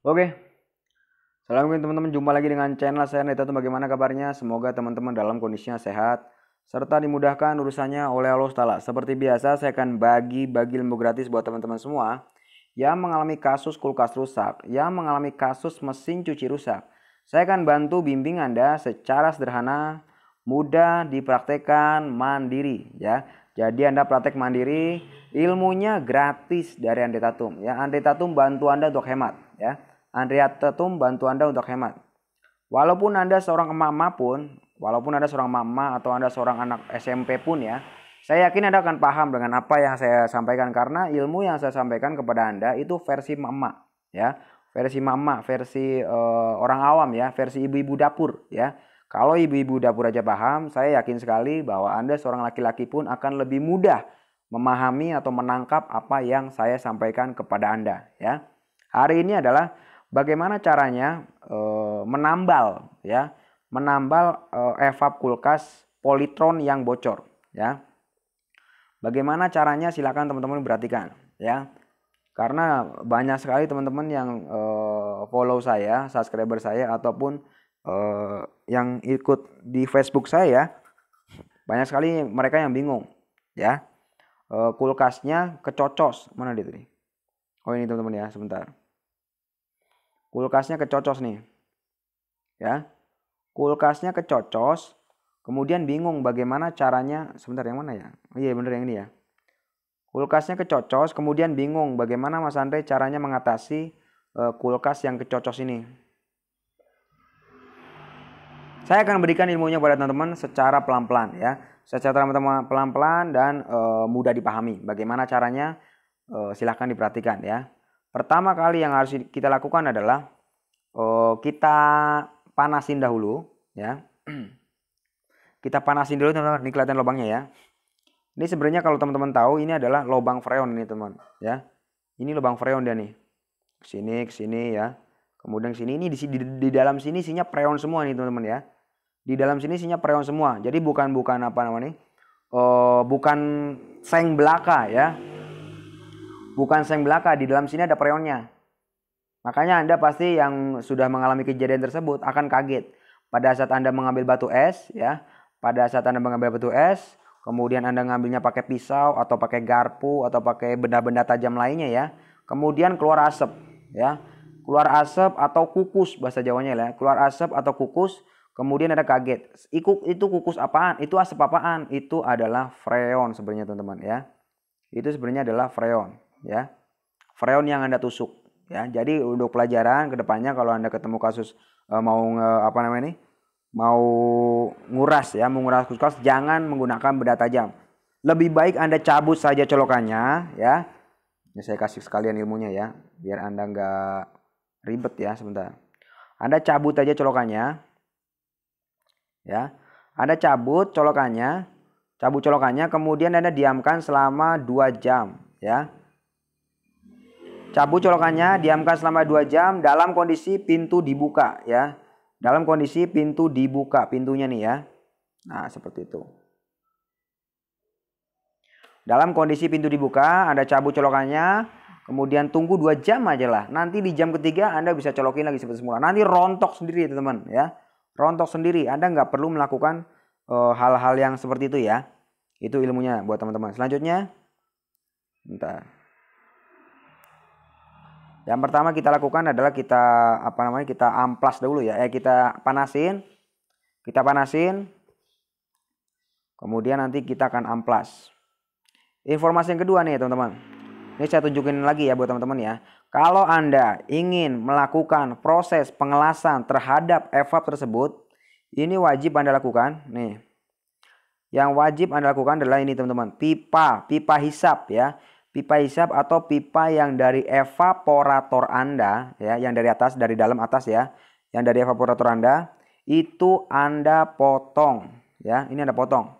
Oke. Assalamualaikum teman-teman, jumpa lagi dengan channel saya Neta. Bagaimana kabarnya? Semoga teman-teman dalam kondisinya sehat serta dimudahkan urusannya oleh Allah Taala. Seperti biasa, saya akan bagi-bagi ilmu gratis buat teman-teman semua yang mengalami kasus kulkas rusak, yang mengalami kasus mesin cuci rusak. Saya akan bantu bimbing Anda secara sederhana, mudah dipraktekan mandiri ya. Jadi Anda praktek mandiri, ilmunya gratis dari Andetatum ya. Andetatum bantu Anda untuk hemat ya. Andrea Tetum bantu Anda untuk hemat. Walaupun Anda seorang emak-emak pun, walaupun Anda seorang mama atau Anda seorang anak SMP pun ya, saya yakin Anda akan paham dengan apa yang saya sampaikan karena ilmu yang saya sampaikan kepada Anda itu versi mama ya. Versi mama, versi uh, orang awam ya, versi ibu-ibu dapur ya. Kalau ibu-ibu dapur aja paham, saya yakin sekali bahwa Anda seorang laki-laki pun akan lebih mudah memahami atau menangkap apa yang saya sampaikan kepada Anda ya. Hari ini adalah Bagaimana caranya e, menambal ya, menambal e, evap kulkas politron yang bocor ya. Bagaimana caranya silakan teman-teman perhatikan ya. Karena banyak sekali teman-teman yang e, follow saya, subscriber saya ataupun e, yang ikut di Facebook saya banyak sekali mereka yang bingung ya. E, kulkasnya kecocos mana dia tadi? Oh ini teman-teman ya, sebentar kulkasnya kecocos nih ya kulkasnya kecocos kemudian bingung bagaimana caranya sebentar yang mana ya iya bener yang ini ya kulkasnya kecocos kemudian bingung bagaimana Mas Andre caranya mengatasi uh, kulkas yang kecocos ini saya akan berikan ilmunya pada teman-teman secara pelan-pelan ya secara teman-teman pelan-pelan dan uh, mudah dipahami bagaimana caranya uh, silahkan diperhatikan ya Pertama kali yang harus kita lakukan adalah oh, kita panasin dahulu ya. kita panasin dulu teman-teman, ini kelihatan lubangnya ya. Ini sebenarnya kalau teman-teman tahu ini adalah lubang freon ini teman ya. Ini lubang freon dia nih. ke sini ya. Kemudian sini ini di, di, di dalam sini isinya freon semua nih teman-teman ya. Di dalam sini isinya freon semua. Jadi bukan bukan apa namanya? Uh, bukan seng belaka ya bukan seng belaka di dalam sini ada freonnya makanya anda pasti yang sudah mengalami kejadian tersebut akan kaget pada saat anda mengambil batu es ya pada saat anda mengambil batu es kemudian anda mengambilnya pakai pisau atau pakai garpu atau pakai benda-benda tajam lainnya ya kemudian keluar asap ya keluar asap atau kukus bahasa Jawanya ya keluar asap atau kukus kemudian ada kaget itu itu kukus apaan itu asap apaan itu adalah freon sebenarnya teman-teman ya itu sebenarnya adalah freon ya freon yang anda tusuk ya jadi untuk pelajaran kedepannya kalau anda ketemu kasus uh, mau uh, apa namanya ini mau nguras ya menguras kulkas jangan menggunakan benda tajam lebih baik anda cabut saja colokannya ya ini ya, saya kasih sekalian ilmunya ya biar anda nggak ribet ya sebentar anda cabut aja colokannya ya anda cabut colokannya cabut colokannya kemudian anda diamkan selama 2 jam ya Cabut colokannya, diamkan selama 2 jam dalam kondisi pintu dibuka ya. Dalam kondisi pintu dibuka pintunya nih ya. Nah, seperti itu. Dalam kondisi pintu dibuka, Anda cabut colokannya, kemudian tunggu 2 jam aja lah. Nanti di jam ketiga Anda bisa colokin lagi seperti semula. Nanti rontok sendiri teman-teman ya. Rontok sendiri, Anda nggak perlu melakukan eh, hal-hal uh, yang seperti itu ya. Itu ilmunya buat teman-teman. Selanjutnya, bentar. Yang pertama kita lakukan adalah kita apa namanya kita amplas dahulu ya, eh kita panasin, kita panasin, kemudian nanti kita akan amplas. Informasi yang kedua nih teman-teman, ini saya tunjukin lagi ya buat teman-teman ya. Kalau anda ingin melakukan proses pengelasan terhadap evap tersebut, ini wajib anda lakukan nih. Yang wajib anda lakukan adalah ini teman-teman, pipa, pipa hisap ya pipa hisap atau pipa yang dari evaporator Anda ya, yang dari atas dari dalam atas ya, yang dari evaporator Anda itu Anda potong ya, ini Anda potong.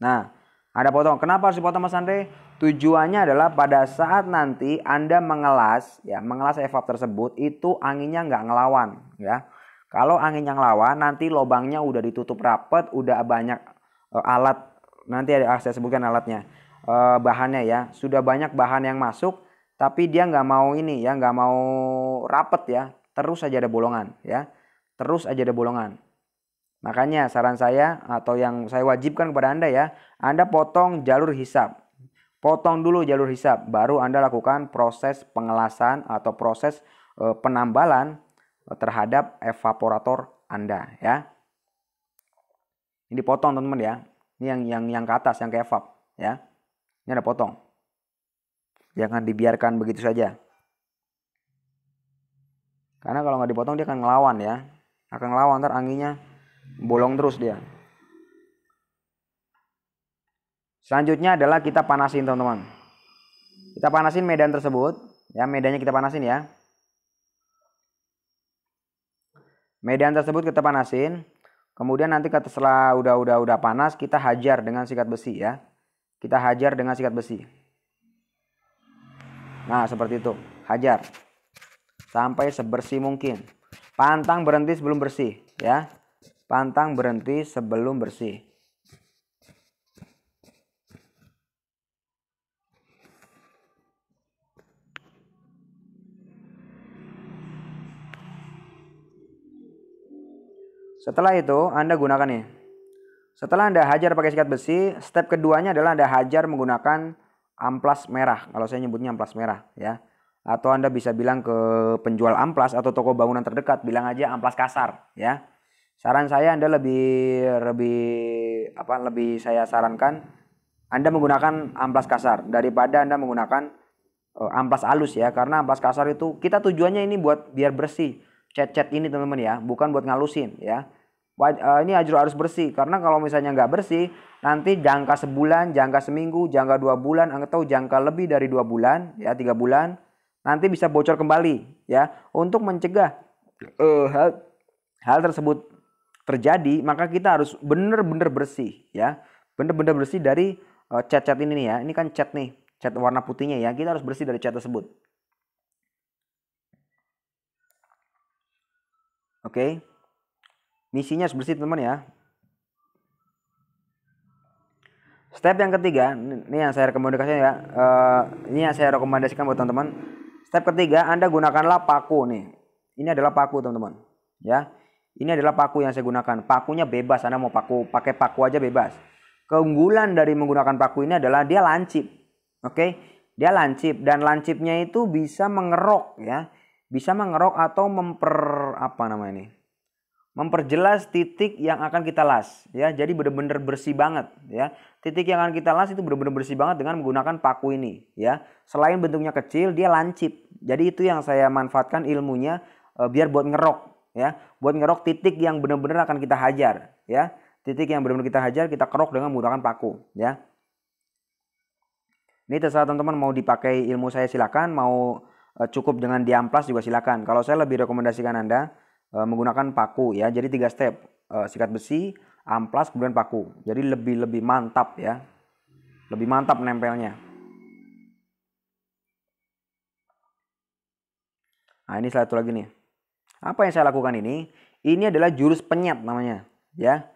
Nah, Anda potong. Kenapa harus dipotong Mas Andre? Tujuannya adalah pada saat nanti Anda mengelas ya, mengelas evap tersebut itu anginnya nggak ngelawan ya. Kalau angin yang lawan nanti lobangnya udah ditutup rapat udah banyak e, alat nanti ada ah, saya sebutkan alatnya uh, bahannya ya. Sudah banyak bahan yang masuk, tapi dia nggak mau ini ya, nggak mau rapet ya. Terus aja ada bolongan ya. Terus aja ada bolongan. Makanya saran saya atau yang saya wajibkan kepada Anda ya, Anda potong jalur hisap. Potong dulu jalur hisap, baru Anda lakukan proses pengelasan atau proses uh, penambalan eh, terhadap evaporator Anda ya. Ini potong teman-teman ya. Ini yang yang yang ke atas yang ke evap ya. Ini ada potong. Jangan dibiarkan begitu saja. Karena kalau nggak dipotong dia akan ngelawan ya. Akan ngelawan ntar anginnya bolong terus dia. Selanjutnya adalah kita panasin teman-teman. Kita panasin medan tersebut. Ya medannya kita panasin ya. Medan tersebut kita panasin. Kemudian nanti setelah udah udah udah panas kita hajar dengan sikat besi ya kita hajar dengan sikat besi. Nah, seperti itu. Hajar. Sampai sebersih mungkin. Pantang berhenti sebelum bersih, ya. Pantang berhenti sebelum bersih. Setelah itu, Anda gunakan nih setelah Anda hajar pakai sikat besi, step keduanya adalah Anda hajar menggunakan amplas merah. Kalau saya nyebutnya amplas merah ya. Atau Anda bisa bilang ke penjual amplas atau toko bangunan terdekat, bilang aja amplas kasar ya. Saran saya Anda lebih lebih apa lebih saya sarankan Anda menggunakan amplas kasar daripada Anda menggunakan uh, amplas halus ya karena amplas kasar itu kita tujuannya ini buat biar bersih cat-cat ini teman-teman ya bukan buat ngalusin ya Eh, ini ajro harus bersih karena kalau misalnya nggak bersih nanti jangka sebulan jangka seminggu jangka dua bulan atau jangka lebih dari dua bulan ya tiga bulan nanti bisa bocor kembali ya untuk mencegah uh, hal hal tersebut terjadi maka kita harus bener-bener bersih ya bener-bener bersih dari cat eh, cat-cat ini nih ya ini kan cat nih cat warna putihnya ya kita harus bersih dari cat tersebut oke okay. Misinya harus bersih teman ya. Step yang ketiga, ini yang saya rekomendasikan ya. Uh, ini yang saya rekomendasikan buat teman-teman. Step ketiga, Anda gunakanlah paku nih. Ini adalah paku teman-teman. Ya. Ini adalah paku yang saya gunakan. Pakunya bebas, Anda mau paku pakai paku aja bebas. Keunggulan dari menggunakan paku ini adalah dia lancip. Oke. Okay? Dia lancip dan lancipnya itu bisa mengerok ya. Bisa mengerok atau memper apa namanya ini? memperjelas titik yang akan kita las ya jadi benar-benar bersih banget ya titik yang akan kita las itu benar-benar bersih banget dengan menggunakan paku ini ya selain bentuknya kecil dia lancip jadi itu yang saya manfaatkan ilmunya e, biar buat ngerok ya buat ngerok titik yang benar-benar akan kita hajar ya titik yang benar-benar kita hajar kita kerok dengan menggunakan paku ya ini terserah teman-teman mau dipakai ilmu saya silakan mau e, cukup dengan diamplas juga silakan kalau saya lebih rekomendasikan anda Eh, menggunakan paku ya. Jadi tiga step, eh, sikat besi, amplas kemudian paku. Jadi lebih lebih mantap ya. Lebih mantap nempelnya. Nah, ini satu lagi nih. Apa yang saya lakukan ini? Ini adalah jurus penyet namanya, ya.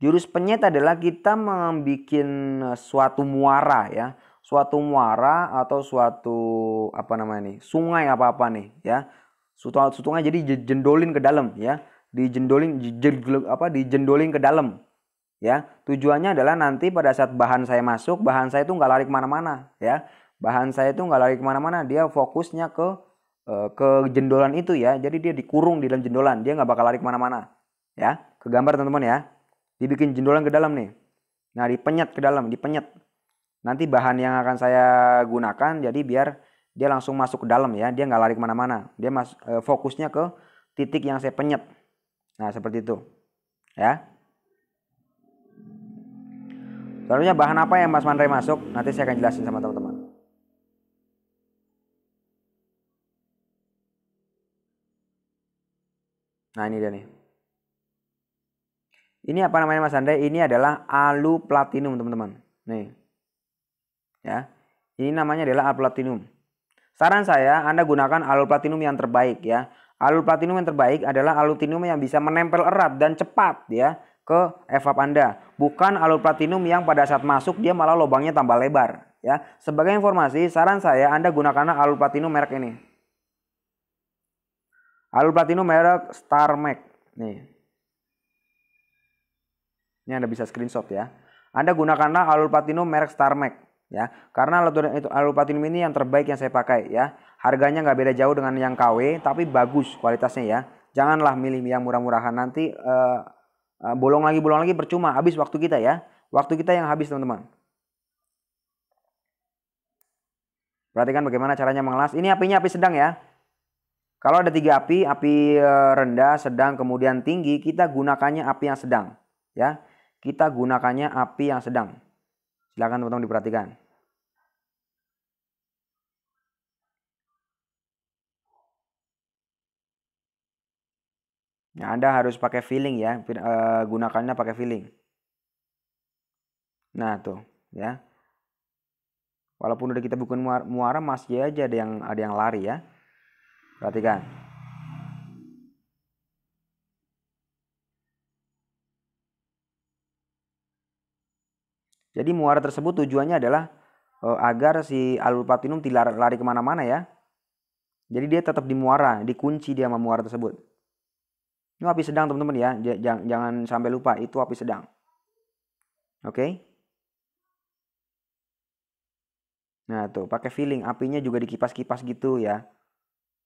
Jurus penyet adalah kita membuat eh, suatu muara ya, suatu muara atau suatu apa namanya nih, sungai apa-apa nih, ya sutungnya jadi jendolin ke dalam ya di jendolin apa jendolin ke dalam ya tujuannya adalah nanti pada saat bahan saya masuk bahan saya itu nggak lari kemana-mana ya bahan saya itu nggak lari kemana-mana dia fokusnya ke eh, ke jendolan itu ya jadi dia dikurung di dalam jendolan dia nggak bakal lari kemana-mana ya ke gambar teman-teman ya dibikin jendolan ke dalam nih nah dipenyet ke dalam dipenyet nanti bahan yang akan saya gunakan jadi biar dia langsung masuk ke dalam ya dia nggak lari kemana-mana dia mas, e, fokusnya ke titik yang saya penyet nah seperti itu ya selanjutnya bahan apa yang Mas Mandre masuk nanti saya akan jelasin sama teman-teman nah ini dia nih ini apa namanya Mas Andre? Ini adalah alu platinum teman-teman. Nih. Ya. Ini namanya adalah alu platinum. Saran saya, Anda gunakan alur platinum yang terbaik ya. Alur platinum yang terbaik adalah alur platinum yang bisa menempel erat dan cepat ya ke evap Anda. Bukan alur platinum yang pada saat masuk dia malah lubangnya tambah lebar ya. Sebagai informasi, saran saya Anda gunakan alur platinum merek ini. Alur platinum merek Starmac nih. Ini Anda bisa screenshot ya. Anda gunakanlah alur platinum merek Starmac ya karena alloplatinum ini yang terbaik yang saya pakai ya harganya nggak beda jauh dengan yang KW tapi bagus kualitasnya ya janganlah milih yang murah-murahan nanti uh, uh, bolong lagi bolong lagi percuma habis waktu kita ya waktu kita yang habis teman-teman perhatikan bagaimana caranya mengelas ini apinya api sedang ya kalau ada tiga api api eh, rendah sedang kemudian tinggi kita gunakannya api yang sedang ya kita gunakannya api yang sedang Silahkan teman-teman diperhatikan Nah, Anda harus pakai feeling ya, eh, gunakannya pakai feeling. Nah, tuh, ya. Walaupun udah kita bukan muara, masih aja ada yang ada yang lari ya. Perhatikan. Jadi muara tersebut tujuannya adalah eh, agar si alur platinum tidak lari kemana-mana ya. Jadi dia tetap di muara, dikunci dia sama muara tersebut. Ini api sedang teman-teman ya, jangan, jangan sampai lupa itu api sedang. Oke. Okay? Nah tuh pakai feeling, apinya juga dikipas-kipas gitu ya.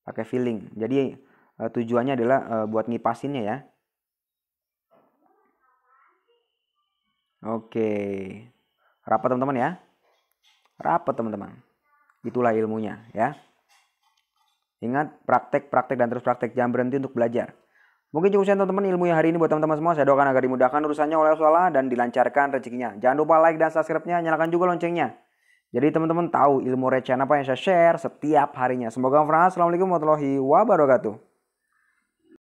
Pakai feeling. Jadi eh, tujuannya adalah eh, buat ngipasinnya ya. Oke. Okay. Rapat teman-teman ya. Rapat teman-teman. Itulah ilmunya ya. Ingat praktek, praktek dan terus praktek. Jangan berhenti untuk belajar. Mungkin cukup sekian teman-teman ilmu yang hari ini buat teman-teman semua. Saya doakan agar dimudahkan urusannya oleh Allah dan dilancarkan rezekinya. Jangan lupa like dan subscribe-nya, nyalakan juga loncengnya. Jadi teman-teman tahu ilmu recehan apa yang saya share setiap harinya. Semoga bermanfaat. Assalamualaikum warahmatullahi wabarakatuh.